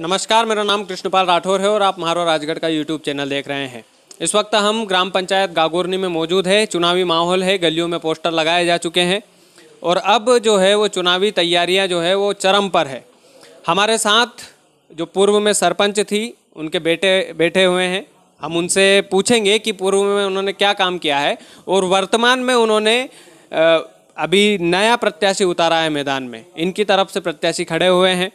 नमस्कार मेरा नाम कृष्णपाल राठौर है और आप महारो राजगढ़ का यूट्यूब चैनल देख रहे हैं इस वक्त हम ग्राम पंचायत गागोरनी में मौजूद है चुनावी माहौल है गलियों में पोस्टर लगाए जा चुके हैं और अब जो है वो चुनावी तैयारियां जो है वो चरम पर है हमारे साथ जो पूर्व में सरपंच थी उनके बेटे बैठे हुए हैं हम उनसे पूछेंगे कि पूर्व में उन्होंने क्या काम किया है और वर्तमान में उन्होंने अभी नया प्रत्याशी उतारा है मैदान में इनकी तरफ से प्रत्याशी खड़े हुए हैं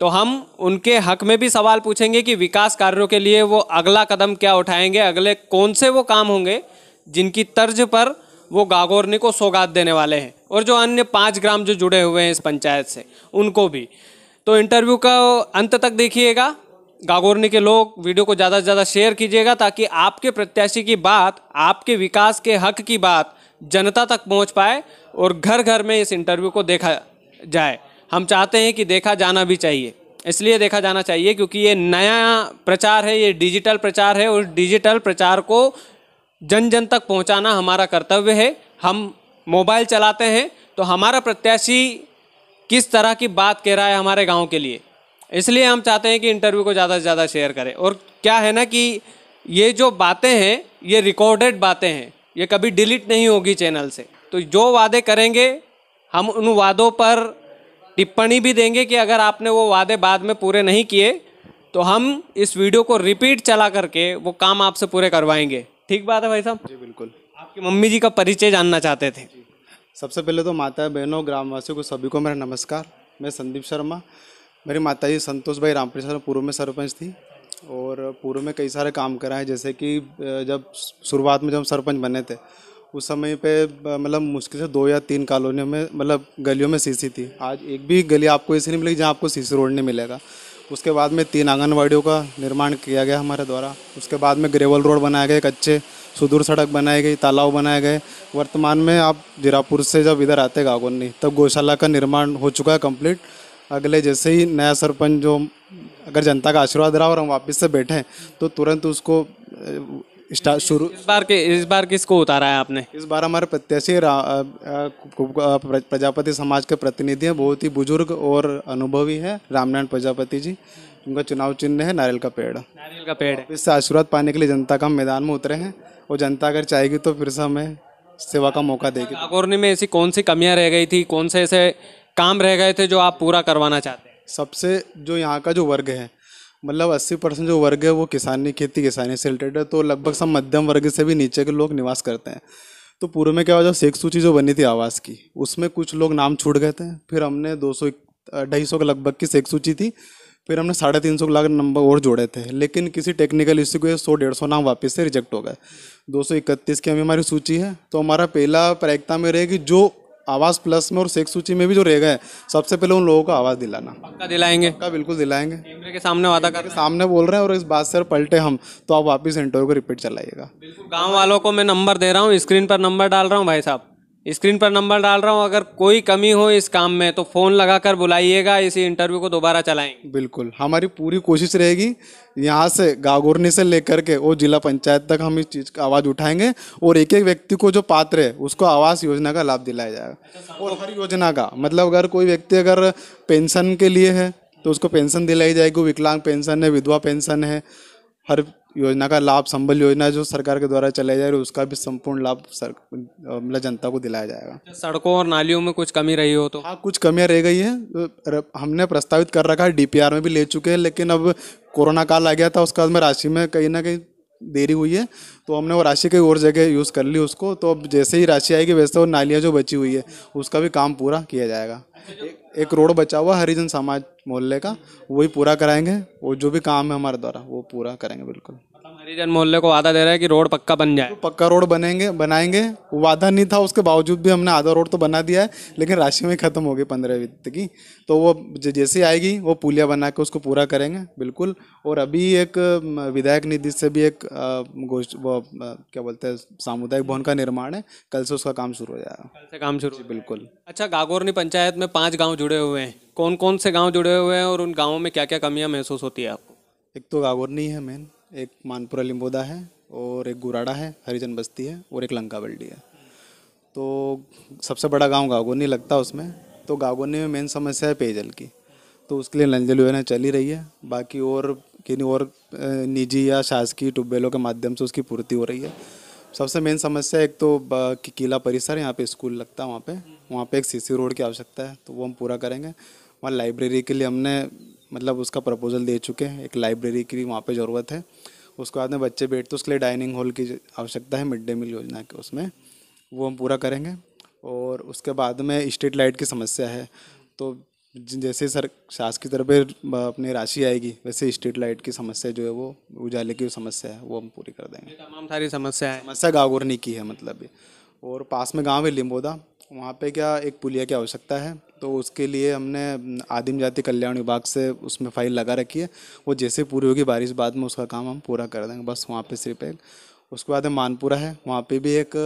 तो हम उनके हक में भी सवाल पूछेंगे कि विकास कार्यों के लिए वो अगला कदम क्या उठाएंगे अगले कौन से वो काम होंगे जिनकी तर्ज पर वो गागोरनी को सौगात देने वाले हैं और जो अन्य पाँच ग्राम जो जुड़े हुए हैं इस पंचायत से उनको भी तो इंटरव्यू का अंत तक देखिएगा गागोरनी के लोग वीडियो को ज़्यादा से ज़्यादा शेयर कीजिएगा ताकि आपके प्रत्याशी की बात आपके विकास के हक की बात जनता तक पहुँच पाए और घर घर में इस इंटरव्यू को देखा जाए हम चाहते हैं कि देखा जाना भी चाहिए इसलिए देखा जाना चाहिए क्योंकि ये नया प्रचार है ये डिजिटल प्रचार है और डिजिटल प्रचार को जन जन तक पहुंचाना हमारा कर्तव्य है हम मोबाइल चलाते हैं तो हमारा प्रत्याशी किस तरह की बात कह रहा है हमारे गांव के लिए इसलिए हम चाहते हैं कि इंटरव्यू को ज़्यादा से ज़्यादा शेयर करें और क्या है ना कि ये जो बातें हैं ये रिकॉर्डेड बातें हैं ये कभी डिलीट नहीं होगी चैनल से तो जो वादे करेंगे हम उन वादों पर टिप्पणी भी देंगे कि अगर आपने वो वादे बाद में पूरे नहीं किए तो हम इस वीडियो को रिपीट चला करके वो काम आपसे पूरे करवाएंगे ठीक बात है भाई साहब जी बिल्कुल आपकी मम्मी जी का परिचय जानना चाहते थे सबसे पहले तो माता बहनों ग्रामवासियों को सभी को मेरा नमस्कार मैं संदीप शर्मा मेरी माता जी संतोष भाई रामप्रसाद पूर्व में सरपंच थी और पूर्व में कई सारे काम करा है जैसे कि जब शुरुआत में जब हम सरपंच बने थे उस समय पे मतलब मुश्किल से दो या तीन कॉलोनियों में मतलब गलियों में सीसी थी आज एक भी गली आपको ऐसी नहीं मिलेगी जहाँ आपको सीसी रोड नहीं मिलेगा उसके बाद में तीन आंगनबाड़ियों का निर्माण किया गया हमारे द्वारा उसके बाद में ग्रेवल रोड बनाए गए कच्चे सुदूर सड़क बनाई गई तालाब बनाए गए वर्तमान में आप जीरापुर से जब इधर आते गागोनी तब गौशाला का निर्माण हो चुका है कम्प्लीट अगले जैसे ही नया सरपंच जो अगर जनता का आशीर्वाद रहा और हम वापस से बैठे तो तुरंत उसको स्टार्ट शुरू इस बार के इस बार किसको उतारा है आपने इस बार हमारे प्रत्याशी प्रजापति समाज के प्रतिनिधि हैं बहुत ही बुजुर्ग और अनुभवी है रामनारायण प्रजापति जी उनका चुनाव चिन्ह है नारियल का पेड़ नारियल का पेड़ इससे आशीर्वाद पाने के लिए जनता का मैदान में उतरे हैं और जनता अगर चाहेगी तो फिर से हमें सेवा का मौका देगी नागौरनी में ऐसी कौन सी कमियाँ रह गई थी कौन से ऐसे काम रह गए थे जो आप पूरा करवाना चाहते हैं सबसे जो यहाँ का जो वर्ग है मतलब 80 परसेंट जो वर्ग है वो किसानी खेती किसानी से रिलेटेड है तो लगभग सब मध्यम वर्ग से भी नीचे के लोग निवास करते हैं तो पूर्व में क्या हुआ जो शेख सूची जो बनी थी आवास की उसमें कुछ लोग नाम छूट गए थे फिर हमने दो सौ ढाई सौ के लगभग की शेख सूची थी फिर हमने साढ़े तीन सौ लाख नंबर और जोड़े थे लेकिन किसी टेक्निकल इश्यू के सौ डेढ़ सौ नाम वापस से रिजेक्ट हो गए दो सौ इकतीस की हमें हमारी सूची है तो हमारा पहला प्रयक्ता में रहेगी जो आवास प्लस में और शेख सूची में भी जो रह गए सबसे पहले उन लोगों को आवाज़ दिलाना पक्का दिलाएंगे पक्का बिल्कुल दिलाएंगे कैमरे के सामने वादा कर सामने बोल रहे हैं और इस बात से पलटे हम तो आप वापस इंटरव्यू को रिपीट चलाइएगा गाँव वालों को मैं नंबर दे रहा हूँ स्क्रीन पर नंबर डाल रहा हूँ भाई साहब स्क्रीन पर नंबर डाल रहा हूँ अगर कोई कमी हो इस काम में तो फ़ोन लगाकर बुलाइएगा इसी इंटरव्यू को दोबारा चलाएंगे बिल्कुल हमारी पूरी कोशिश रहेगी यहाँ से गागोरनी से लेकर के वो जिला पंचायत तक हम इस चीज़ का आवाज़ उठाएंगे और एक एक व्यक्ति को जो पात्र है उसको आवास योजना का लाभ दिलाया जाएगा अच्छा और हर योजना का मतलब अगर कोई व्यक्ति अगर पेंशन के लिए है तो उसको पेंशन दिलाई जाएगी विकलांग पेंशन है विधवा पेंशन है हर योजना का लाभ संबल योजना जो सरकार के द्वारा चलाई जा रही है उसका भी संपूर्ण लाभ सर मतलब जनता को दिलाया जाएगा अच्छा, सड़कों और नालियों में कुछ कमी रही हो तो हाँ कुछ कमियाँ रह गई है तो हमने प्रस्तावित कर रखा है डीपीआर में भी ले चुके हैं लेकिन अब कोरोना काल आ गया था उसके बाद में राशि में कहीं ना कहीं देरी हुई है तो हमने वो राशि कई और जगह यूज़ कर ली उसको तो अब जैसे ही राशि आएगी वैसे वो नालियाँ जो बची हुई है उसका भी काम पूरा किया जाएगा एक, एक रोड बचा हुआ हरिजन समाज मोहल्ले का वही पूरा कराएंगे और जो भी काम है हमारे द्वारा वो पूरा करेंगे बिल्कुल हरिजन मोहल्ले को वादा दे रहा है कि रोड पक्का बन जाए तो पक्का रोड बनेंगे बनाएंगे वादा नहीं था उसके बावजूद भी हमने आधा रोड तो बना दिया है लेकिन राशि में ख़त्म हो गई पंद्रह वित्त की तो वो जैसे आएगी वो पुलिया बना के उसको पूरा करेंगे बिल्कुल और अभी एक विधायक निधि से भी एक वो क्या बोलते हैं सामुदायिक भवन का निर्माण है कल से उसका काम शुरू हो जाएगा कल से काम शुरू बिल्कुल अच्छा गागोरनी पंचायत में पाँच गाँव जुड़े हुए हैं कौन कौन से गाँव जुड़े हुए हैं और उन गाँवों में क्या क्या कमियाँ महसूस होती है आपको एक तो गागोरनी है मेन एक मानपुरा लिम्बोदा है और एक गुराड़ा है हरिजन बस्ती है और एक लंका बल्डी है तो सबसे बड़ा गांव गागोनी लगता है उसमें तो गागोनी में मेन समस्या है पेयजल की तो उसके लिए नल जल योजना चल ही रही है बाकी और किन्नी और निजी या शासकीय ट्यूबवेलों के माध्यम से उसकी पूर्ति हो रही है सबसे मेन समस्या एक तो कि किला परिसर यहाँ पे स्कूल लगता है वहाँ पे वहाँ पे एक सीसी रोड की आवश्यकता है तो वो हम पूरा करेंगे वहाँ लाइब्रेरी के लिए हमने मतलब उसका प्रपोज़ल दे चुके हैं एक लाइब्रेरी की वहाँ पर ज़रूरत है उसके बाद में बच्चे बैठते तो उसके लिए डाइनिंग हॉल की आवश्यकता है मिड डे मील योजना के उसमें वो हम पूरा करेंगे और उसके बाद में स्ट्रीट लाइट की समस्या है तो जैसे सर सास की तरफ अपनी राशि आएगी वैसे स्ट्रीट लाइट की समस्या जो है वो उजाले की समस्या है वो हम पूरी कर देंगे तमाम सारी समस्या है समस्या गाँव की है मतलब और पास में गाँव है लिम्बोदा वहाँ पे क्या एक पुलिया की आवश्यकता है तो उसके लिए हमने आदिम जाति कल्याण विभाग से उसमें फाइल लगा रखी है वो जैसे पूरी होगी बारिश बाद में उसका काम हम पूरा कर देंगे बस वहाँ पे सिर्फ एक उसके बाद है मानपुरा है वहाँ पे भी एक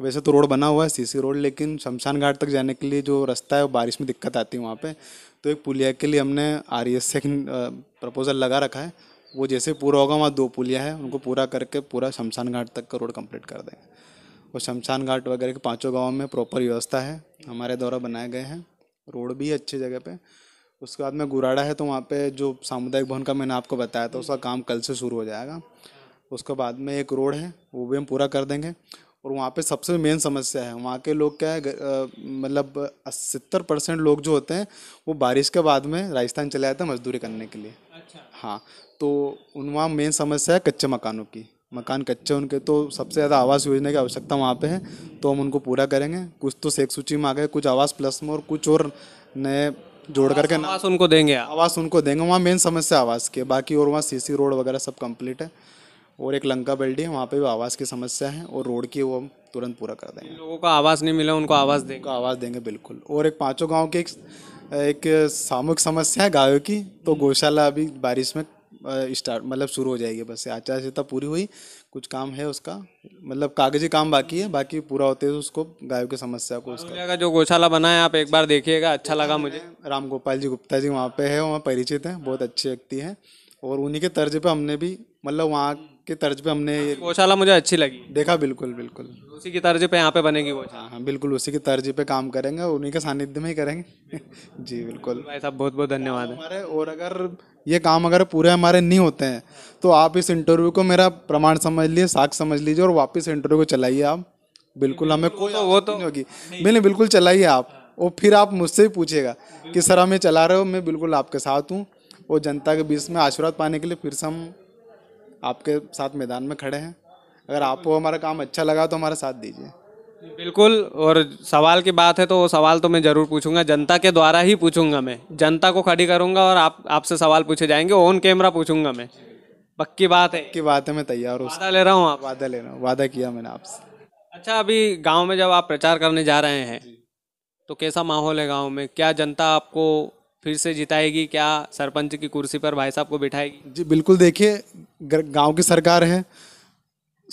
वैसे तो रोड बना हुआ है सीसी रोड लेकिन शमशान घाट तक जाने के लिए जो रास्ता है वो बारिश में दिक्कत आती है वहाँ पर तो एक पुलिया के लिए हमने आर से प्रपोज़ल लगा रखा है वो जैसे पूरा होगा वहाँ दो पुलिया है उनको पूरा करके पूरा शमशान घाट तक का रोड कम्प्लीट कर देंगे और शमशान घाट वगैरह के पाँचों गाँव में प्रॉपर व्यवस्था है हमारे द्वारा बनाए गए हैं रोड भी अच्छी जगह पर उसके बाद में गुराड़ा है तो वहाँ पे जो सामुदायिक भवन का मैंने आपको बताया था उसका काम कल से शुरू हो जाएगा उसके बाद में एक रोड है वो भी हम पूरा कर देंगे और वहाँ पे सबसे मेन समस्या है वहाँ के लोग क्या है मतलब सत्तर परसेंट लोग जो होते हैं वो बारिश के बाद में राजस्थान चले जाते हैं मजदूरी करने के लिए अच्छा हाँ तो उन वहाँ मेन समस्या है कच्चे मकानों की मकान कच्चे उनके तो सबसे ज़्यादा आवास योजना की आवश्यकता वहाँ पे है तो हम उनको पूरा करेंगे कुछ तो सेक सूची में आ गए कुछ आवास प्लस में और कुछ और नए जोड़ करके आवास उनको देंगे आवास उनको देंगे वहाँ मेन समस्या आवास की बाकी और वहाँ सीसी रोड वगैरह सब कंप्लीट है और एक लंका बिल्डिंग है वहाँ पर भी आवास की समस्या है और रोड की वो हम तुरंत पूरा कर देंगे लोगों को आवास नहीं मिला उनको आवास देंगे उनको आवास देंगे बिल्कुल और एक पाँचों गाँव की एक, एक सामूहिक समस्या है गायों की तो हम्म। गौशाला अभी बारिश में स्टार्ट मतलब शुरू हो जाएगी बस आचार संहिता पूरी हुई कुछ काम है उसका मतलब कागजी काम बाकी है बाकी पूरा होते हैं उसको गायों की समस्या को उसका जो गौशाला बना है आप एक बार देखिएगा अच्छा लगा मुझे राम गोपाल जी गुप्ता जी वहाँ पे है वहाँ परिचित हैं बहुत अच्छे व्यक्ति हैं और उन्हीं के तर्ज पर हमने भी मतलब वहाँ के तर्ज पे हमने ये गौशाला मुझे अच्छी लगी देखा बिल्कुल बिल्कुल उसी की तर्ज पे यहाँ पे बनेगी वो हाँ, हाँ बिल्कुल उसी की तर्ज पे काम करेंगे उन्हीं के सानिध्य में ही करेंगे जी बिल्कुल भाई साहब बहुत बहुत धन्यवाद हमारे और अगर ये काम अगर पूरे हमारे नहीं होते हैं तो आप इस इंटरव्यू को मेरा प्रमाण समझ लीजिए साक्ष समझ लीजिए और वापस इंटरव्यू को चलाइए आप बिल्कुल हमें तो, कोई वो तो होगी बिल्कुल बिल्कुल चलाइए आप और फिर आप मुझसे ही पूछेगा कि सर हमें चला रहे हो मैं बिल्कुल आपके साथ हूँ और जनता के बीच में आशीर्वाद पाने के लिए फिर से हम आपके साथ मैदान में खड़े हैं अगर आपको हमारा काम अच्छा लगा तो हमारा साथ दीजिए बिल्कुल और सवाल की बात है तो वो सवाल तो मैं ज़रूर पूछूंगा जनता के द्वारा ही पूछूंगा मैं जनता को खड़ी करूंगा और आप आपसे सवाल पूछे जाएंगे ऑन कैमरा पूछूंगा मैं पक्की बात है की बात है मैं तैयार हूँ वादा ले रहा हूँ आप वादा ले रहा हूँ वादा किया मैंने आपसे अच्छा अभी गाँव में जब आप प्रचार करने जा रहे हैं तो कैसा माहौल है गाँव में क्या जनता आपको फिर से जिताएगी क्या सरपंच की कुर्सी पर भाई साहब को बिठाएगी जी बिल्कुल देखिए गांव की सरकार है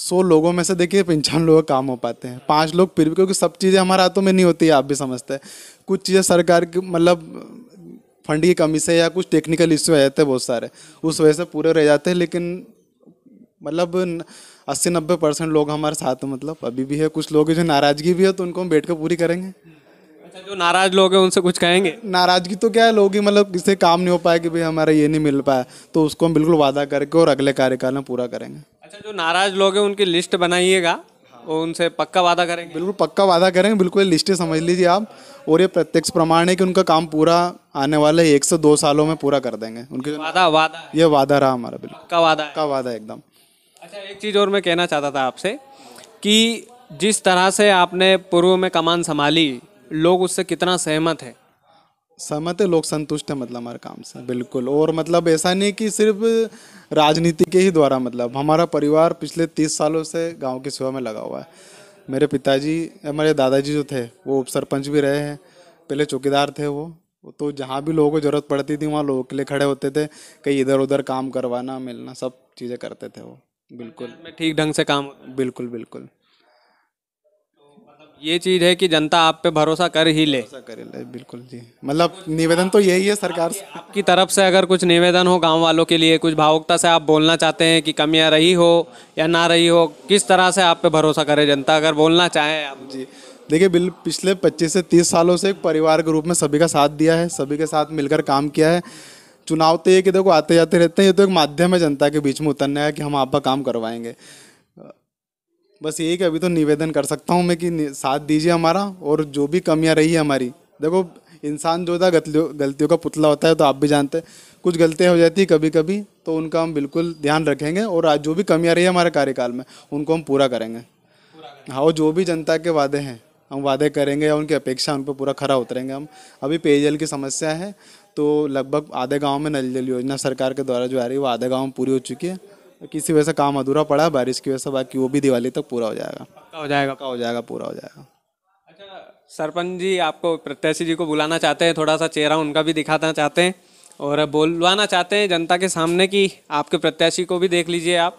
सौ लोगों में से देखिए पंचानवे लोग काम हो पाते हैं पाँच लोग फिर भी क्योंकि सब चीज़ें हमारे हाथों में नहीं होती है आप भी समझते हैं कुछ चीज़ें सरकार की मतलब फंड की कमी से या कुछ टेक्निकल इश्यू आ जाते हैं बहुत सारे उस वजह से पूरे रह जाते हैं लेकिन मतलब अस्सी नब्बे परसेंट लोग हमारे साथ मतलब अभी भी है कुछ लोग जो नाराज़गी भी है तो उनको हम बैठ कर पूरी करेंगे अच्छा जो नाराज लोग हैं उनसे कुछ कहेंगे नाराजगी तो क्या है लोग ही मतलब किसे काम नहीं हो पाया कि भाई हमारा ये नहीं मिल पाया तो उसको हम बिल्कुल वादा करके और अगले कार्यकाल में पूरा करेंगे अच्छा जो नाराज लोग हैं उनकी लिस्ट बनाइएगा और उनसे पक्का वादा करेंगे बिल्कुल पक्का वादा करेंगे बिल्कुल लिस्ट समझ लीजिए आप और ये प्रत्यक्ष प्रमाण है कि उनका काम पूरा आने वाले एक से दो सालों में पूरा कर देंगे उनके वादा वादा ये वादा रहा हमारा बिल्कुल पक्का वादा पक्का वादा एकदम अच्छा एक चीज़ और मैं कहना चाहता था आपसे कि जिस तरह से आपने पूर्व में कमान संभाली लोग उससे कितना सहमत है सहमत है लोग संतुष्ट है मतलब हमारे काम से बिल्कुल और मतलब ऐसा नहीं कि सिर्फ राजनीति के ही द्वारा मतलब हमारा परिवार पिछले तीस सालों से गांव की सेवा में लगा हुआ है मेरे पिताजी हमारे दादाजी जो थे वो उप सरपंच भी रहे हैं पहले चौकीदार थे वो तो जहाँ भी लोगों को ज़रूरत पड़ती थी वहाँ लोगों के लिए खड़े होते थे कहीं इधर उधर काम करवाना मिलना सब चीज़ें करते थे वो बिल्कुल ठीक ढंग से काम बिल्कुल बिल्कुल ये चीज़ है कि जनता आप पे भरोसा कर ही ले कर ले बिल्कुल जी मतलब निवेदन तो यही है सरकार से आपकी तरफ से अगर कुछ निवेदन हो गांव वालों के लिए कुछ भावुकता से आप बोलना चाहते हैं कि कमियां रही हो या ना रही हो किस तरह से आप पे भरोसा करे जनता अगर बोलना चाहे आप जी देखिए बिल पिछले 25 से 30 सालों से एक परिवार के रूप में सभी का साथ दिया है सभी के साथ मिलकर काम किया है चुनाव तो ये कि देखो आते जाते रहते हैं ये तो एक माध्यम है जनता के बीच में उतरने का कि हम आपका काम करवाएंगे बस यही कि अभी तो निवेदन कर सकता हूँ मैं कि साथ दीजिए हमारा और जो भी कमियाँ रही है हमारी देखो इंसान जो था गलतियों गलतियों का पुतला होता है तो आप भी जानते हैं कुछ गलतियाँ हो जाती है कभी कभी तो उनका हम बिल्कुल ध्यान रखेंगे और आज जो भी कमियाँ रही है हमारे कार्यकाल में उनको हम पूरा करेंगे हाँ जो भी जनता के वादे हैं हम वादे करेंगे या उनकी अपेक्षा उन पर पूरा खरा उतरेंगे हम अभी पेयजल की समस्या है तो लगभग आधे गाँव में नल जल योजना सरकार के द्वारा जो आ रही है वो आधे गाँव में पूरी हो चुकी है तो किसी वजह से काम अधूरा पड़ा है बारिश की वजह से बाकी वो भी दिवाली तक पूरा हो जाएगा पक्का हो जाएगा पक्का हो जाएगा पूरा हो जाएगा अच्छा सरपंच जी आपको प्रत्याशी जी को बुलाना चाहते हैं थोड़ा सा चेहरा उनका भी दिखाना चाहते हैं और बोलवाना चाहते हैं जनता के सामने कि आपके प्रत्याशी को भी देख लीजिए आप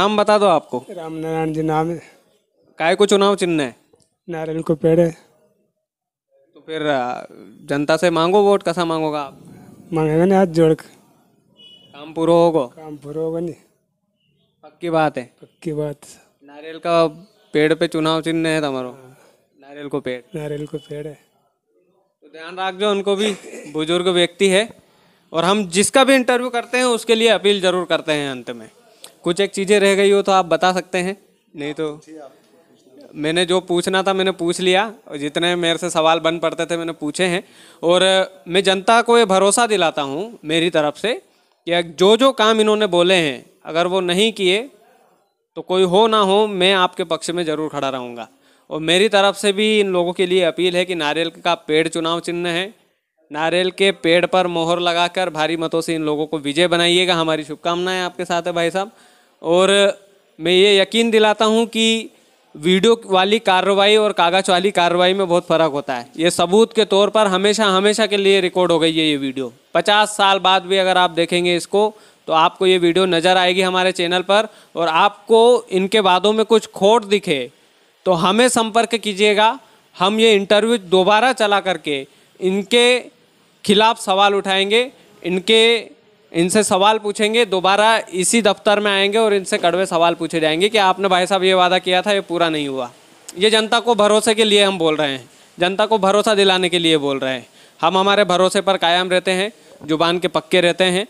नाम बता दो आपको राम नारायण जी नाम है काय को चुनाव चिन्ह है नारियल को पेड़ है तो फिर जनता से मांगो वोट कैसा मांगोगा आप मांगेगा ना हाथ जोड़ कर काम पूरा होगा काम पूरा होगा नहीं पक्की बात है पक्की बात नारियल का पेड़ पे चुनाव चिन्ह है तुम्हारो नारियल को पेड़ नारियल को पेड़ है तो ध्यान रख जो उनको भी बुजुर्ग व्यक्ति है और हम जिसका भी इंटरव्यू करते हैं उसके लिए अपील जरूर करते हैं अंत में कुछ एक चीज़ें रह गई हो तो आप बता सकते हैं नहीं तो मैंने जो पूछना था मैंने पूछ लिया और जितने मेरे से सवाल बन पड़ते थे मैंने पूछे हैं और मैं जनता को ये भरोसा दिलाता हूँ मेरी तरफ से कि जो जो काम इन्होंने बोले हैं अगर वो नहीं किए तो कोई हो ना हो मैं आपके पक्ष में ज़रूर खड़ा रहूँगा और मेरी तरफ से भी इन लोगों के लिए अपील है कि नारियल का पेड़ चुनाव चिन्ह है नारियल के पेड़ पर मोहर लगाकर भारी मतों से इन लोगों को विजय बनाइएगा हमारी शुभकामनाएं आपके साथ है भाई साहब और मैं ये यकीन दिलाता हूँ कि वीडियो वाली कार्रवाई और कागज वाली कार्रवाई में बहुत फ़र्क होता है ये सबूत के तौर पर हमेशा हमेशा के लिए रिकॉर्ड हो गई है ये वीडियो पचास साल बाद भी अगर आप देखेंगे इसको तो आपको ये वीडियो नज़र आएगी हमारे चैनल पर और आपको इनके बादों में कुछ खोट दिखे तो हमें संपर्क कीजिएगा हम ये इंटरव्यू दोबारा चला करके इनके खिलाफ सवाल उठाएंगे इनके इनसे सवाल पूछेंगे दोबारा इसी दफ्तर में आएंगे और इनसे कड़वे सवाल पूछे जाएंगे कि आपने भाई साहब ये वादा किया था ये पूरा नहीं हुआ ये जनता को भरोसे के लिए हम बोल रहे हैं जनता को भरोसा दिलाने के लिए बोल रहे हैं हम हमारे भरोसे पर कायम रहते हैं जुबान के पक्के रहते हैं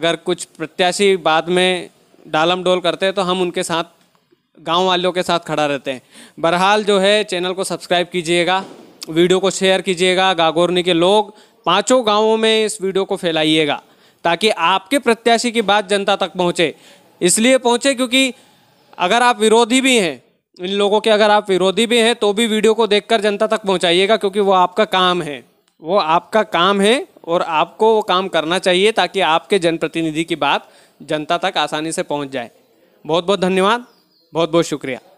अगर कुछ प्रत्याशी बाद में डालम डोल करते हैं तो हम उनके साथ गांव वालों के साथ खड़ा रहते हैं बहरहाल जो है चैनल को सब्सक्राइब कीजिएगा वीडियो को शेयर कीजिएगा गागोरनी के लोग पांचों गांवों में इस वीडियो को फैलाइएगा ताकि आपके प्रत्याशी की बात जनता तक पहुँचे इसलिए पहुँचे क्योंकि अगर आप विरोधी भी हैं इन लोगों के अगर आप विरोधी भी हैं तो भी वीडियो को देखकर जनता तक पहुंचाइएगा क्योंकि वो आपका काम है वो आपका काम है और आपको वो काम करना चाहिए ताकि आपके जनप्रतिनिधि की बात जनता तक आसानी से पहुँच जाए बहुत बहुत धन्यवाद बहुत बहुत शुक्रिया